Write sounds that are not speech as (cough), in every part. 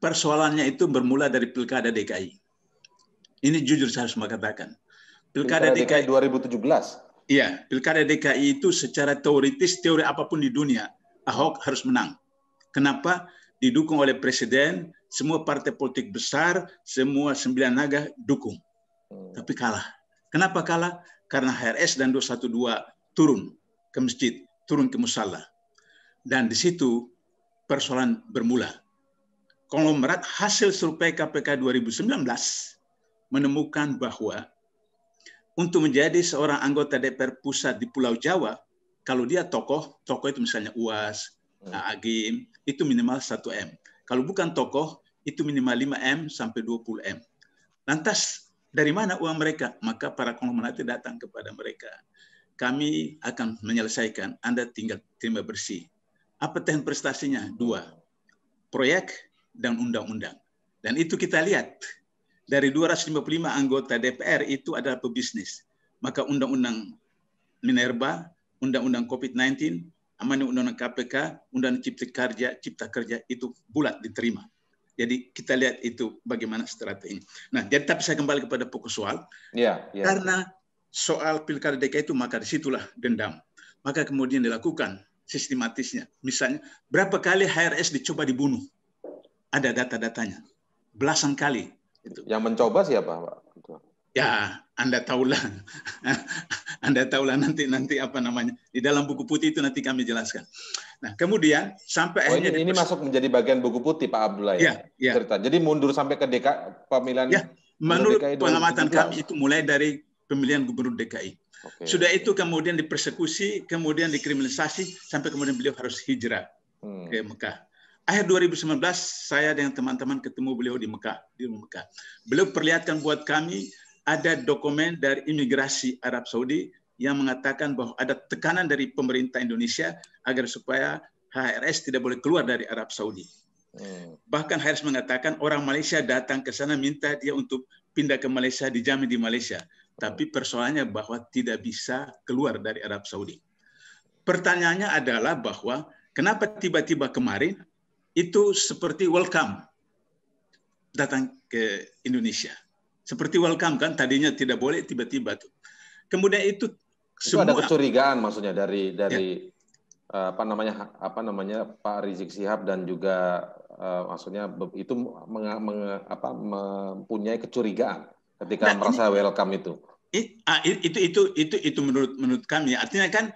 persoalannya itu bermula dari Pilkada DKI. Ini jujur saya harus mengatakan. Pilkada, Pilkada DKI, 2017. Iya, Pilkada DKI itu secara teoritis teori apapun di dunia Ahok harus menang. Kenapa? Didukung oleh presiden, semua partai politik besar, semua sembilan naga dukung. Hmm. Tapi kalah. Kenapa kalah? Karena HRS dan 212 turun ke masjid, turun ke musala. Dan di situ persoalan bermula konglomerat hasil survei KPK 2019 menemukan bahwa untuk menjadi seorang anggota DPR pusat di Pulau Jawa, kalau dia tokoh, tokoh itu misalnya UAS, hmm. Agim itu minimal 1M. Kalau bukan tokoh, itu minimal 5M sampai 20M. Lantas, dari mana uang mereka? Maka para konglomerat itu datang kepada mereka. Kami akan menyelesaikan, Anda tinggal terima bersih. Apa teknik prestasinya? Dua, proyek dan undang-undang. Dan itu kita lihat dari 255 anggota DPR itu adalah pebisnis. Maka undang-undang Minerba, undang-undang COVID-19, amanah undang-undang KPK, undang-undang Cipta Kerja, Cipta Kerja itu bulat diterima. Jadi kita lihat itu bagaimana strategi. Nah, jadi tapi saya kembali kepada pokok soal. Ya, ya. Karena soal pilkada DKI itu maka disitulah dendam. Maka kemudian dilakukan sistematisnya. Misalnya, berapa kali HRS dicoba dibunuh? ada data-datanya belasan kali. Itu. Yang mencoba siapa, Pak? Ya, Anda tahulah. (laughs) Anda tahulah nanti nanti apa namanya di dalam buku putih itu nanti kami jelaskan. Nah, kemudian sampai oh, akhirnya ini, ini masuk menjadi bagian buku putih Pak Abdullah ya, ya, cerita. Ya. Jadi mundur sampai ke DK pemilihan ya. Menurut DKI pengamatan kami itu mulai dari pemilihan gubernur DKI. Okay. Sudah itu kemudian dipersekusi, kemudian dikriminalisasi, sampai kemudian beliau harus hijrah hmm. ke Mekah akhir 2019 saya dengan teman-teman ketemu beliau di Mekah, di Mekah. Beliau perlihatkan buat kami ada dokumen dari imigrasi Arab Saudi yang mengatakan bahwa ada tekanan dari pemerintah Indonesia agar supaya HRS tidak boleh keluar dari Arab Saudi. Hmm. Bahkan HRS mengatakan orang Malaysia datang ke sana minta dia untuk pindah ke Malaysia dijamin di Malaysia. Tapi persoalannya bahwa tidak bisa keluar dari Arab Saudi. Pertanyaannya adalah bahwa kenapa tiba-tiba kemarin itu seperti welcome datang ke Indonesia. Seperti welcome kan tadinya tidak boleh tiba-tiba tuh. Kemudian itu, itu semua ada kecurigaan maksudnya dari ya. dari ya. apa namanya apa namanya Pak Rizik Sihab dan juga uh, maksudnya itu meng, meng, apa, mempunyai kecurigaan ketika nah, merasa ini, welcome itu. itu. Ah, itu itu itu itu menurut menurut kami artinya kan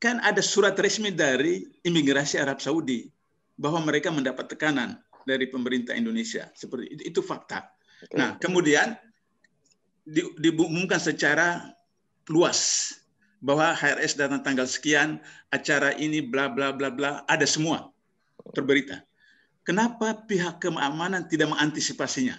kan ada surat resmi dari imigrasi Arab Saudi bahwa mereka mendapat tekanan dari pemerintah Indonesia. Seperti itu, itu fakta. Okay. Nah, kemudian di, diumumkan secara luas bahwa HRS datang tanggal sekian, acara ini bla bla bla bla, ada semua terberita. Kenapa pihak keamanan tidak mengantisipasinya?